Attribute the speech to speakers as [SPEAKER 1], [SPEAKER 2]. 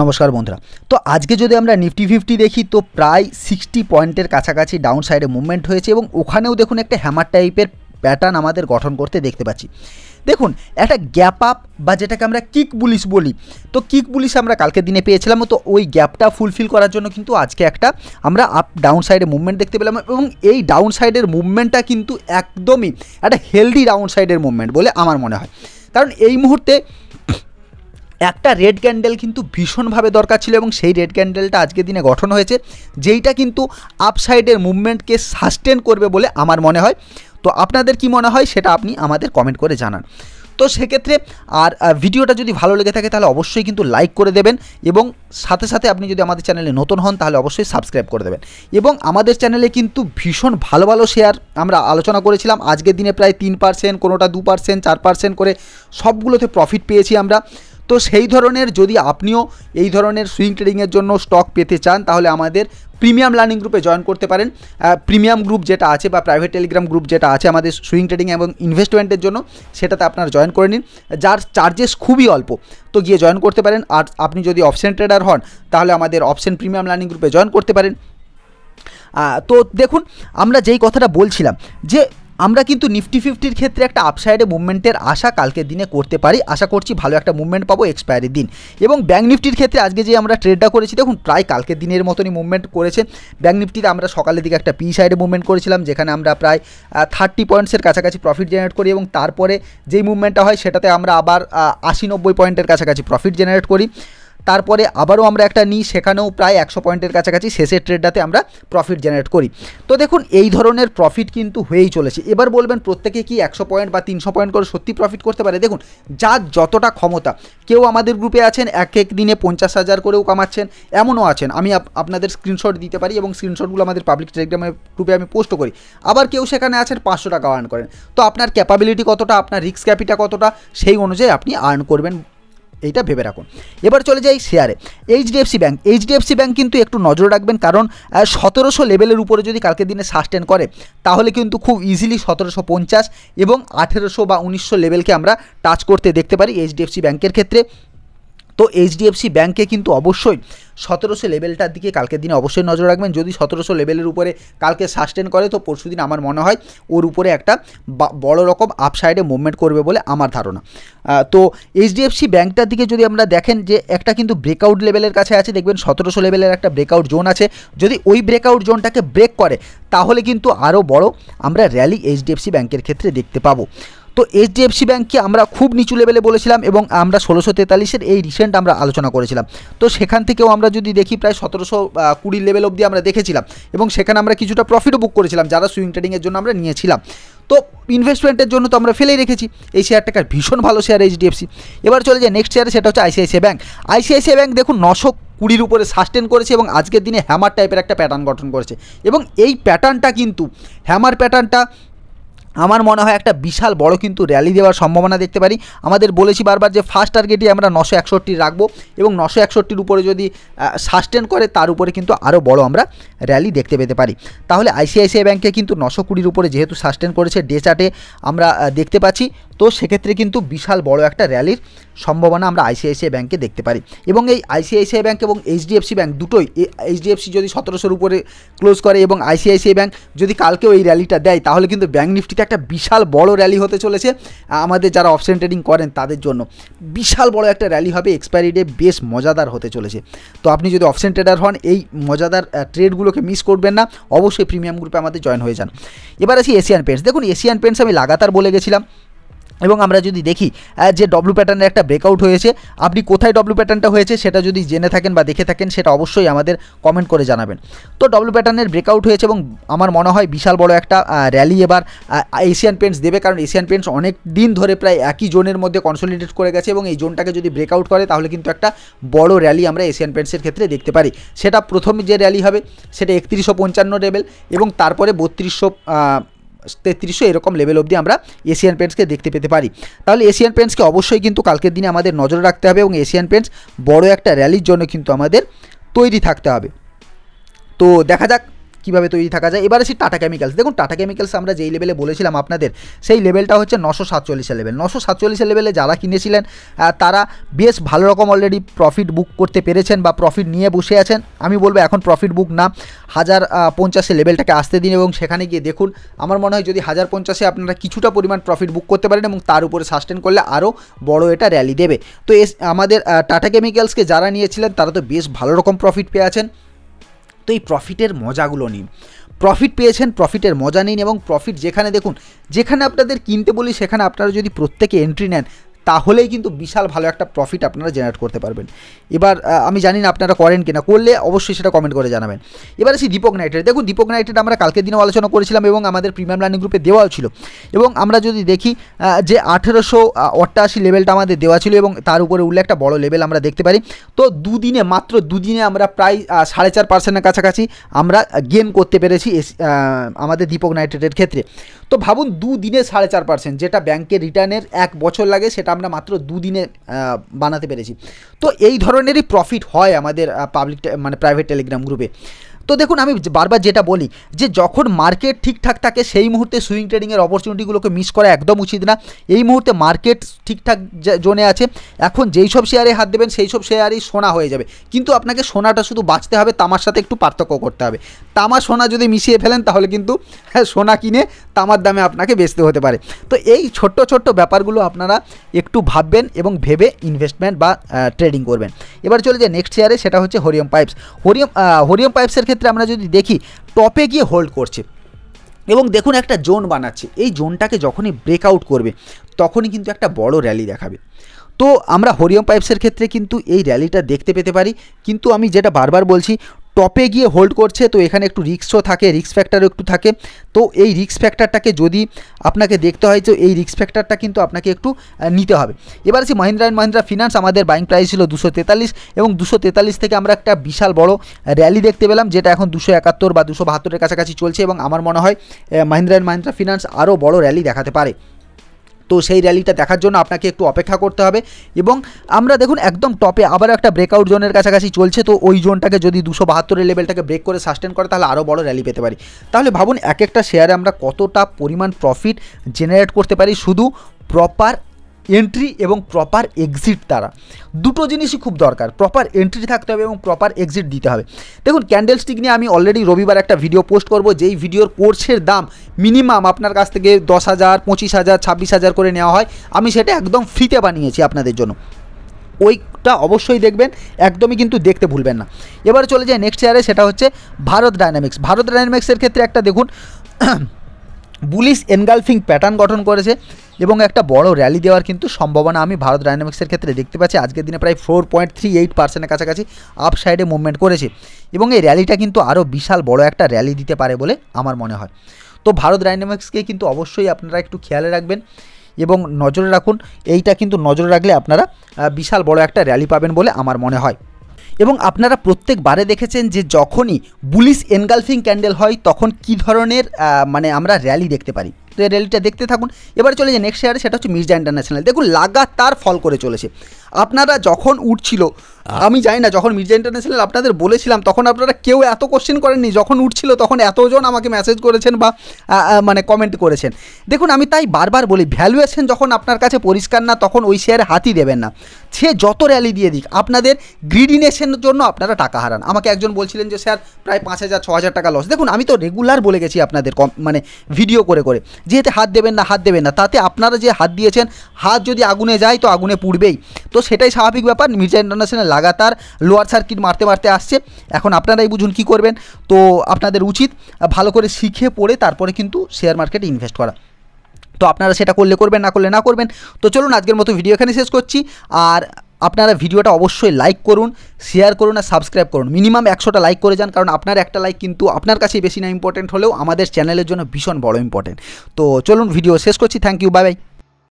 [SPEAKER 1] নমস্কার বন্ধুরা তো আজকে যদি আমরা নিফটি ফিফটি দেখি তো প্রায় সিক্সটি পয়েন্টের কাছাকাছি ডাউন সাইডে মুভমেন্ট হয়েছে এবং ওখানেও দেখুন একটা হ্যামার টাইপের প্যাটার্ন আমাদের গঠন করতে দেখতে পাচ্ছি দেখুন একটা গ্যাপ আপ বা যেটাকে আমরা কিক পুলিশ বলি তো কিক পুলিশ আমরা কালকে দিনে পেয়েছিলাম তো ওই গ্যাপটা ফুলফিল করার জন্য কিন্তু আজকে একটা আমরা আপ ডাউন সাইডে মুভমেন্ট দেখতে পেলাম এবং এই ডাউন সাইডের মুভমেন্টটা কিন্তু একদমই একটা হেলদি ডাউন সাইডের মুভমেন্ট বলে আমার মনে হয় কারণ এই মুহূর্তে একটা রেড ক্যান্ডেল কিন্তু ভীষণভাবে দরকার ছিল এবং সেই রেড ক্যান্ডেলটা আজকে দিনে গঠন হয়েছে যেইটা কিন্তু আপসাইডের মুভমেন্টকে সাস্টেন করবে বলে আমার মনে হয় তো আপনাদের কি মনে হয় সেটা আপনি আমাদের কমেন্ট করে জানান তো সেক্ষেত্রে আর ভিডিওটা যদি ভালো লেগে থাকে তাহলে অবশ্যই কিন্তু লাইক করে দেবেন এবং সাথে সাথে আপনি যদি আমাদের চ্যানেলে নতুন হন তাহলে অবশ্যই সাবস্ক্রাইব করে দেবেন এবং আমাদের চ্যানেলে কিন্তু ভীষণ ভালো ভালো শেয়ার আমরা আলোচনা করেছিলাম আজকের দিনে প্রায় তিন পার্সেন্ট কোনোটা দু পার্সেন্ট চার পার্সেন্ট করে সবগুলোতে প্রফিট পেয়েছি আমরা তো সেই ধরনের যদি আপনিও এই ধরনের সুইং ট্রেডিংয়ের জন্য স্টক পেতে চান তাহলে আমাদের প্রিমিয়াম লার্নিং গ্রুপে জয়েন করতে পারেন প্রিমিয়াম গ্রুপ যেটা আছে বা প্রাইভেট টেলিগ্রাম গ্রুপ যেটা আছে আমাদের সুইং ট্রেডিং এবং ইনভেস্টমেন্টের জন্য সেটাতে আপনারা জয়েন করে নিন যার চার্জেস খুবই অল্প তো গিয়ে জয়েন করতে পারেন আর আপনি যদি অপশান ট্রেডার হন তাহলে আমাদের অপশান প্রিমিয়াম লার্নিং গ্রুপে জয়েন করতে পারেন তো দেখুন আমরা যেই কথাটা বলছিলাম যে আমরা কিন্তু নিফটি ফিফটির ক্ষেত্রে একটা আপসাইডে মুভমেন্টের আশা কালকের দিনে করতে পারি আশা করছি ভালো একটা মুভমেন্ট পাবো এক্সপায়ারি দিন এবং ব্যাঙ্ক নিফটির ক্ষেত্রে আজকে যে আমরা ট্রেডটা করেছি দেখুন প্রায় কালকের দিনের মতনই মুভমেন্ট করেছে ব্যাঙ্ক নিফটিতে আমরা সকালের দিকে একটা পি সাইডে মুভমেন্ট করেছিলাম যেখানে আমরা প্রায় থার্টি পয়েন্টসের কাছাকাছি প্রফিট জেনারেট করি এবং তারপরে যেই মুভমেন্টটা হয় সেটাতে আমরা আবার আশি নব্বই পয়েন্টের কাছাকাছি প্রফিট জেনারেট করি তারপরে আবারও আমরা একটা নিই সেখানেও প্রায় একশো পয়েন্টের কাছাকাছি শেষের ট্রেডটাতে আমরা প্রফিট জেনারেট করি তো দেখুন এই ধরনের প্রফিট কিন্তু হয়েই চলেছে এবার বলবেন প্রত্যেকে কি একশো পয়েন্ট বা তিনশো পয়েন্ট করে সত্যি প্রফিট করতে পারে দেখুন যার যতটা ক্ষমতা কেউ আমাদের গ্রুপে আছেন এক এক দিনে পঞ্চাশ হাজার করেও কামাচ্ছেন এমনও আছেন আমি আপনাদের স্ক্রিনশট দিতে পারি এবং স্ক্রিনশটগুলো আমাদের পাবলিক টেলিগ্রামের গ্রুপে আমি পোস্ট করি আবার কেউ সেখানে আছেন পাঁচশো টাকা আর্ন করেন তো আপনার ক্যাপাবিলিটি কতটা আপনার রিস্ক ক্যাপিটা কতটা সেই অনুযায়ী আপনি আর্ন করবেন এইটা ভেবে রাখুন এবার চলে যাই শেয়ারে এইচডিএফসি ব্যাঙ্ক এইচডিএফসি ব্যাঙ্ক কিন্তু একটু নজর রাখবেন কারণ সতেরোশো লেভেলের উপরে যদি কালকের দিনে সাস্টেন করে তাহলে কিন্তু খুব ইজিলি সতেরোশো পঞ্চাশ এবং আঠেরোশো বা উনিশশো লেভেলকে আমরা টাচ করতে দেখতে পারি এইচডিএফসি ব্যাঙ্কের ক্ষেত্রে তো এইচডিএফসি ব্যাঙ্কে কিন্তু অবশ্যই সতেরোশো লেভেলটার দিকে কালকের দিনে অবশ্যই নজর রাখবেন যদি সতেরোশো লেভেলের উপরে কালকে সাস্টেন করে তো পরশু দিন আমার মনে হয় ওর উপরে একটা বড় রকম আপসাইডে মুভমেন্ট করবে বলে আমার ধারণা তো এইচডিএফসি ব্যাঙ্কটার দিকে যদি আমরা দেখেন যে একটা কিন্তু ব্রেকআউট লেভেলের কাছে আছে দেখবেন সতেরোশো লেভেলের একটা ব্রেকআউট জোন আছে যদি ওই ব্রেকআউট জোনটাকে ব্রেক করে তাহলে কিন্তু আরও বড় আমরা র্যালি এইচডিএফসি ব্যাঙ্কের ক্ষেত্রে দেখতে পাবো তো এইচডিএফসি ব্যাঙ্ককে আমরা খুব নিচু লেভেলে বলেছিলাম এবং আমরা ষোলোশো তেতাল্লিশের এই রিসেন্ট আমরা আলোচনা করেছিলাম তো সেখান থেকেও আমরা যদি দেখি প্রায় সতেরোশো কুড়ি লেভেল অবধি আমরা দেখেছিলাম এবং সেখানে আমরা কিছুটা প্রফিটও বুক করেছিলাম যারা সুইং ট্রেডিংয়ের জন্য আমরা নিয়েছিলাম তো ইনভেস্টমেন্টের জন্য তো আমরা ফেলেই রেখেছি এই শেয়ারটাকার ভীষণ ভালো শেয়ার এইচডিএফসি এবার চলে যায় নেক্সট শেয়ার সেটা হচ্ছে আইসিআইসিআই ব্যাঙ্ক আইসিআইসিআই ব্যাঙ্ক দেখুন নশো কুড়ির উপরে সাস্টেন করেছে এবং আজকের দিনে হ্যামার টাইপের একটা প্যাটার্ন গঠন করেছে এবং এই প্যাটার্নটা কিন্তু হ্যামার প্যাটার্নটা আমার মনে হয় একটা বিশাল বড় কিন্তু র্যালি দেওয়ার সম্ভাবনা দেখতে পারি আমাদের বলেছি বারবার যে ফার্স্ট টার্গেটই আমরা নশো একষট্টি রাখবো এবং নশো একষট্টির উপরে যদি সাস্টেন করে তার উপরে কিন্তু আরও বড় আমরা র্যালি দেখতে পেতে পারি তাহলে আইসিআইসিআই ব্যাঙ্কে কিন্তু নশো কুড়ির উপরে যেহেতু সাস্টেন করেছে ডে চার্টে আমরা দেখতে পাচ্ছি তো সেক্ষেত্রে কিন্তু বিশাল বড় একটা র্যালির সম্ভাবনা আমরা আইসিআইসিআই ব্যাঙ্কে দেখতে পারি এবং এই আইসিআইসিআই ব্যাঙ্ক এবং এইচডিএফসি ব্যাঙ্ক দুটোই এইচডিএফসি যদি সতেরোশোর উপরে ক্লোজ করে এবং আইসিআইসিআই ব্যাঙ্ক যদি কালকেও এই র্যালিটা দেয় তাহলে কিন্তু ব্যাঙ্ক নিফটিতে একটা বিশাল বড় র্যালি হতে চলেছে আমাদের যারা অপশন ট্রেডিং করেন তাদের জন্য বিশাল বড় একটা র্যালি হবে এক্সপায়ারি ডে বেশ মজাদার হতে চলেছে তো আপনি যদি অপশন ট্রেডার হন এই মজাদার ট্রেডগুলোকে মিস করবেন না অবশ্যই প্রিমিয়াম গ্রুপে আমাদের জয়েন হয়ে যান এবার আসি এশিয়ান পেন্টস দেখুন এশিয়ান পেন্টস আমি লাগাতার বলে গেছিলাম এবং আমরা যদি দেখি যে ডব্লু প্যাটার্নের একটা ব্রেকআউট হয়েছে আপনি কোথায় ডব্লু প্যাটার্নটা হয়েছে সেটা যদি জেনে থাকেন বা দেখে থাকেন সেটা অবশ্যই আমাদের কমেন্ট করে জানাবেন তো ডব্লু প্যাটার্নের ব্রেকআউট হয়েছে এবং আমার মনে হয় বিশাল বড় একটা র্যালি এবার এশিয়ান পেন্টস দেবে কারণ এশিয়ান পেন্টস অনেক দিন ধরে প্রায় একই জোনের মধ্যে কনসোলিডেট করে গেছে এবং এই জোনটাকে যদি ব্রেকআউট করে তাহলে কিন্তু একটা বড় র্যালি আমরা এশিয়ান পেন্টসের ক্ষেত্রে দেখতে পারি সেটা প্রথম যে র্যালি হবে সেটা একত্রিশশো পঞ্চান্ন লেভেল এবং তারপরে বত্রিশশো তেত্রিশশো এরকম লেভেল অবধি আমরা এশিয়ান পেন্টসকে দেখতে পেতে পারি তাহলে এশিয়ান পেন্টসকে অবশ্যই কিন্তু কালকের দিনে আমাদের নজর রাখতে হবে এবং এশিয়ান পেন্টস বড় একটা র্যালির জন্য কিন্তু আমাদের তৈরি থাকতে হবে তো দেখা যাক কীভাবে তৈরি থাকা যায় এবার আসি টাটা কেমিক্যালস দেখুন টাটা কেমিক্যালস আমরা যেই লেভেলে বলেছিলাম আপনাদের সেই লেভেলটা হচ্ছে নশো সাতচল্লিশের লেভেল নশো সাতচল্লিশের লেভেলে যারা কিনেছিলেন তারা বেশ ভালো রকম অলরেডি প্রফিট বুক করতে পেরেছেন বা প্রফিট নিয়ে বসে আছেন আমি বলবো এখন প্রফিট বুক না হাজার পঞ্চাশে লেভেলটাকে আসতে দিন এবং সেখানে গিয়ে দেখুন আমার মনে হয় যদি হাজার পঞ্চাশে আপনারা কিছুটা পরিমাণ প্রফিট বুক করতে পারেন এবং তার উপরে সাস্টেন করলে আরও বড় এটা র্যালি দেবে তো এস আমাদের টাটা কেমিক্যালসকে যারা নিয়েছিলেন তারা তো বেশ ভালো রকম প্রফিট পেয়ে আছেন তো এই প্রফিটের মজাগুলো নিন প্রফিট পেয়েছেন প্রফিটের মজা নিন এবং প্রফিট যেখানে দেখুন যেখানে আপনাদের কিনতে বলি সেখানে আপনারা যদি প্রত্যেকে এন্ট্রি নেন তাহলেই কিন্তু বিশাল ভালো একটা প্রফিট আপনারা জেনারেট করতে পারবেন এবার আমি জানি না আপনারা করেন কিনা করলে অবশ্যই সেটা কমেন্ট করে জানাবেন এবার আসি দীপক নাইট্রেড দেখুন দীপক নাইটেড আমরা কালকে দিনেও আলোচনা করেছিলাম এবং আমাদের প্রিমিয়াম লার্নিং গ্রুপে দেওয়াও ছিল এবং আমরা যদি দেখি যে আঠেরোশো অট্টাশি লেভেলটা আমাদের দেওয়া ছিল এবং তার উপরে উঠলে একটা বড় লেভেল আমরা দেখতে পারি তো দুদিনে মাত্র দুদিনে আমরা প্রায় সাড়ে চার পার্সেন্টের কাছাকাছি আমরা গেন করতে পেরেছি আমাদের দীপক নাইটেডের ক্ষেত্রে তো ভাবুন দুদিনে সাড়ে চার পার্সেন্ট যেটা ব্যাংকের রিটার্নের এক বছর লাগে সেটা আমরা মাত্র দুদিনে বানাতে পেরেছি তো এই ধরনেরই প্রফিট হয় আমাদের পাবলিক মানে প্রাইভেট টেলিগ্রাম গ্রুপে তো দেখুন আমি বারবার যেটা বলি যে যখন মার্কেট ঠিকঠাক থাকে সেই মুহূর্তে সুইং ট্রেডিংয়ের অপরচুনিটিগুলোকে মিস করা একদম উচিত না এই মুহূর্তে মার্কেট ঠিকঠাক জোনে আছে এখন যেই সব শেয়ারে হাত দেবেন সেই সব শেয়ারই সোনা হয়ে যাবে কিন্তু আপনাকে সোনাটা শুধু বাঁচতে হবে তামার সাথে একটু পার্থক্য করতে হবে তামা সোনা যদি মিশিয়ে ফেলেন তাহলে কিন্তু হ্যাঁ সোনা কিনে তামার দামে আপনাকে বেচতে হতে পারে তো এই ছোট্ট ছোট্ট ব্যাপারগুলো আপনারা একটু ভাববেন এবং ভেবে ইনভেস্টমেন্ট বা ট্রেডিং করবেন এবার চলে যায় নেক্সট ইয়ারে সেটা হচ্ছে হরিয়ম পাইপস হরিয়ম হরিয়ম পাইপসের ক্ষেত্রে আমরা যদি দেখি টপে গিয়ে হোল্ড করছে এবং দেখুন একটা জোন বানাচ্ছে এই জোনটাকে যখনই ব্রেকআউট করবে তখনই কিন্তু একটা বড় র্যালি দেখাবে তো আমরা হরিয়ম পাইপসের ক্ষেত্রে কিন্তু এই র্যালিটা দেখতে পেতে পারি কিন্তু আমি যেটা বারবার বলছি টপে গিয়ে হোল্ড করছে তো এখানে একটু রিক্সও থাকে রিক্স ফ্যাক্টরও একটু থাকে তো এই রিক্স ফ্যাক্টরটাকে যদি আপনাকে দেখতে হয় যে এই রিক্স ফ্যাক্টরটা কিন্তু আপনাকে একটু নিতে হবে এবার আছে মাহিন্দ্রা অ্যান্ড মাহিন্দ্রা ফিনান্স আমাদের বাইং প্রাইস ছিল দুশো তেতাল্লিশ এবং দুশো তেতাল্লিশ থেকে আমরা একটা বিশাল বড় র্যালি দেখতে পেলাম যেটা এখন দুশো একাত্তর বা দুশো বাহাত্তরের কাছাকাছি চলছে এবং আমার মনে হয় মাহিন্দ্রা অ্যান্ড মাহিন্দ্রা ফিনান্স আরও বড় র্যালি দেখাতে পারে তো সেই র্যালিটা দেখার জন্য আপনাকে একটু অপেক্ষা করতে হবে এবং আমরা দেখুন একদম টপে আবার একটা ব্রেকআউট জোনের কাছাকাছি চলছে তো ওই জোনটাকে যদি দুশো বাহাত্তরের লেভেলটাকে ব্রেক করে সাস্টেন করে তাহলে আরও বড় র্যালি পেতে পারি তাহলে ভাবুন এক একটা শেয়ারে আমরা কতটা পরিমাণ প্রফিট জেনারেট করতে পারি শুধু প্রপার এন্ট্রি এবং প্রপার এক্সিট তারা দুটো জিনিসই খুব দরকার প্রপার এন্ট্রি থাকতে হবে এবং প্রপার এক্সিট দিতে হবে দেখুন ক্যান্ডেল স্টিক নিয়ে আমি অলরেডি রবিবার একটা ভিডিও পোস্ট করব যেই ভিডিওর কোর্সের দাম মিনিমাম আপনার কাছ থেকে দশ হাজার পঁচিশ হাজার ছাব্বিশ হাজার করে নেওয়া হয় আমি সেটা একদম ফ্রিতে বানিয়েছি আপনাদের জন্য ওইটা অবশ্যই দেখবেন একদমই কিন্তু দেখতে ভুলবেন না এবারে চলে যায় নেক্সট ইয়ারে সেটা হচ্ছে ভারত ডায়নামিক্স ভারত ডায়নামিক্সের ক্ষেত্রে একটা দেখুন বুলিশ এনগালফিং প্যাটার্ন গঠন করেছে এবং একটা বড় র্যালি দেওয়ার কিন্তু সম্ভাবনা আমি ভারত ডাইনামিক্সের ক্ষেত্রে দেখতে পাচ্ছি আজকের দিনে প্রায় ফোর পয়েন্ট থ্রি এইট পার্সেন্টের কাছাকাছি আপসাইডে মুভমেন্ট করেছে এবং এই র্যালিটা কিন্তু আরও বিশাল বড় একটা র্যালি দিতে পারে বলে আমার মনে হয় তো ভারত ডাইনামিক্সকে কিন্তু অবশ্যই আপনারা একটু খেয়ালে রাখবেন এবং নজরে রাখুন এইটা কিন্তু নজরে রাখলে আপনারা বিশাল বড় একটা র্যালি পাবেন বলে আমার মনে হয় এবং আপনারা প্রত্যেকবারে দেখেছেন যে যখনই বুলিশ এনগালফিং ক্যান্ডেল হয় তখন কি ধরনের মানে আমরা র্যালি দেখতে পারি র্যালিটা দেখতে থাকুন এবারে চলে যে নেক্সট শেয়ারে সেটা হচ্ছে মির্জা ইন্টারন্যাশনাল দেখুন লাগাতার ফল করে চলেছে আপনারা যখন উঠছিল আমি জানি না যখন মির্জা ইন্টারন্যাশনাল আপনাদের বলেছিলাম তখন আপনারা কেউ এত কোশ্চেন করেননি যখন উঠছিল তখন এতজন আমাকে মেসেজ করেছেন বা মানে কমেন্ট করেছেন দেখুন আমি তাই বারবার বলি ভ্যালুয়েশন যখন আপনার কাছে পরিষ্কার না তখন ওই শেয়ারে হাতই দেবেন না সে যত র্যালি দিয়ে দিক আপনাদের গ্রিডিনেশনের জন্য আপনারা টাকা হারান আমাকে একজন বলছিলেন যে স্যার প্রায় পাঁচ হাজার ছ হাজার টাকা লস দেখুন আমি তো রেগুলার বলে গেছি আপনাদের কম মানে ভিডিও করে করে যেহেতু হাত দেবেন না হাত দেবেন না তাতে আপনারা যে হাত দিয়েছেন হাত যদি আগুনে যায় তো আগুনে পুড়বেই তো সেটাই স্বাভাবিক ব্যাপার মির্জা ইন্টারন্যাশনাল লাগাতার লোয়ার সার্কিট মারতে মারতে আসছে এখন আপনারাই বুঝুন কি করবেন তো আপনাদের উচিত ভালো করে শিখে পড়ে তারপরে কিন্তু শেয়ার মার্কেটে ইনভেস্ট করা তো আপনারা সেটা করলে করবেন না করলে না করবেন তো চলুন আজকের মতো ভিডিও এখানে শেষ করছি আর আপনারা ভিডিওটা অবশ্যই লাইক করুন শেয়ার করুন আর সাবস্ক্রাইব করুন মিনিমাম একশোটা লাইক করে যান কারণ আপনার একটা লাইক কিন্তু আপনার কাছে বেশি না ইম্পর্টেন্ট হলেও আমাদের চ্যানেলের জন্য ভীষণ বড় ইম্পর্টেন্ট তো চলুন ভিডিও শেষ করছি থ্যাংক ইউ বাই বাই